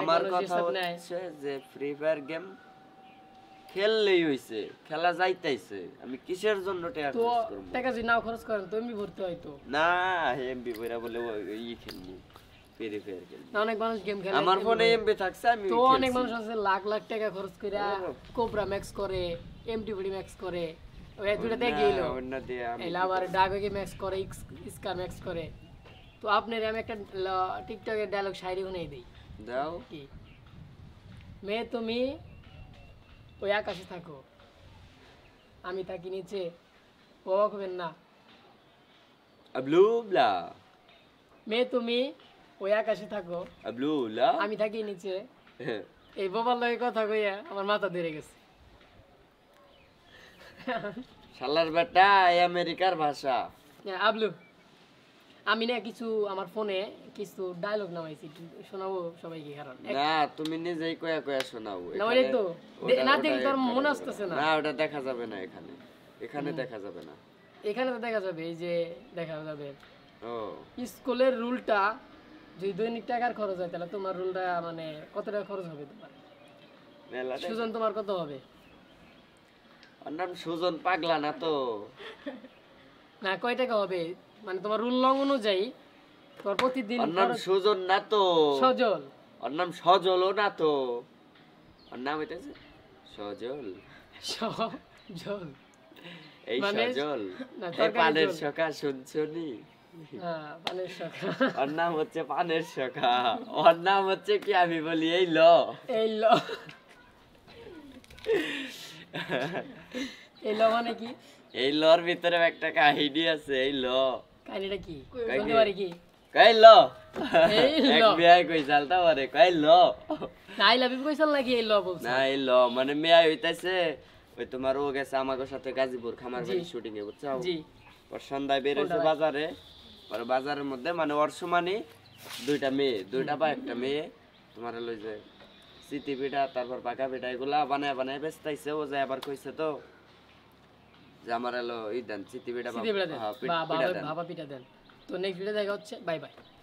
আমার মানুষ ফোনে এমবি থাকছে আমি তো অনেক মানুষ আছে লাখ লাখ টাকা খরচ করে কোবরা ম্যাক্স করে এমটি ভরি ম্যাক্স করে ওই দুটাতে গেল অন্য আবার ডাগো ম্যাক্স করে ইস্কা ম্যাক্স করে তো আপনার আমি একটা টিকটকের ডায়লগ শায়রি শুনেই দিই দাও কি মেয়ে তুমি ওই আকাশে থাকো আমি থাকি নিচে বাবা হবেন না আবলুবলা মেয়ে তুমি ওই আকাশে থাকো আবলুবলা আমি থাকি নিচে হ্যাঁ। এই বাবার লগে কথা কইয়া আমার মাথা ধরে গেছে শালার বেটা আমেরিকার ভাষা হ্যাঁ, আবলু আমি না কিছু আমার ফোনে কিছু ডায়লগ নামাইছি শোনাবো সবাইকে কারণ না তুমি নিজেই কয়া কয়া শোনাবো না ওই তো না দেখি তোর মন আসতেছে না না ওটা দেখা যাবে না এখানে এখানে দেখা যাবে না এখানে তো দেখা যাবে এই যে দেখা যাবে ও স্কুলের রুলটা যদি দৈনিক টাকার খরচ হয় তাহলে তোমার রুলটা মানে কত টাকা খরচ হবে তোমার সুজন তোমার কত হবে ওর নাম সুজন পাগলা না তো না কয় টাকা হবে মানে তোমার রুল লং অনুযায়ী তোমার প্রতিদিন ওর নাম সজল না তো সজল ওর নাম সজল না তো ওর নাম এটা সজল সজল এই মানে- সজল এই পানের সকা শুনছনি হ্যাঁ, ওর নাম হচ্ছে পানের ওর নাম হচ্ছে কি আমি বলি এই ল এই ল এই ল মানে কি এই লর ভিতরে একটা কাহিনী আছে এই ল মানে বাজারে বাজারের মধ্যে মানে ওর সমানে দুইটা মেয়ে দুইটা বা একটা মেয়ে তোমার লই যায় চিতি পিঠা তারপর পাকা পিঠা এগুলা বানায় বানায় বেচতাইছে ও যায় আবার কইছে তো যে আমার এলো ই সিটি চিতি পিঠা বাবা হ্যাঁ, পিঠা দেন তো নেক্সট ভিডিও দেখা হচ্ছে বাই বাই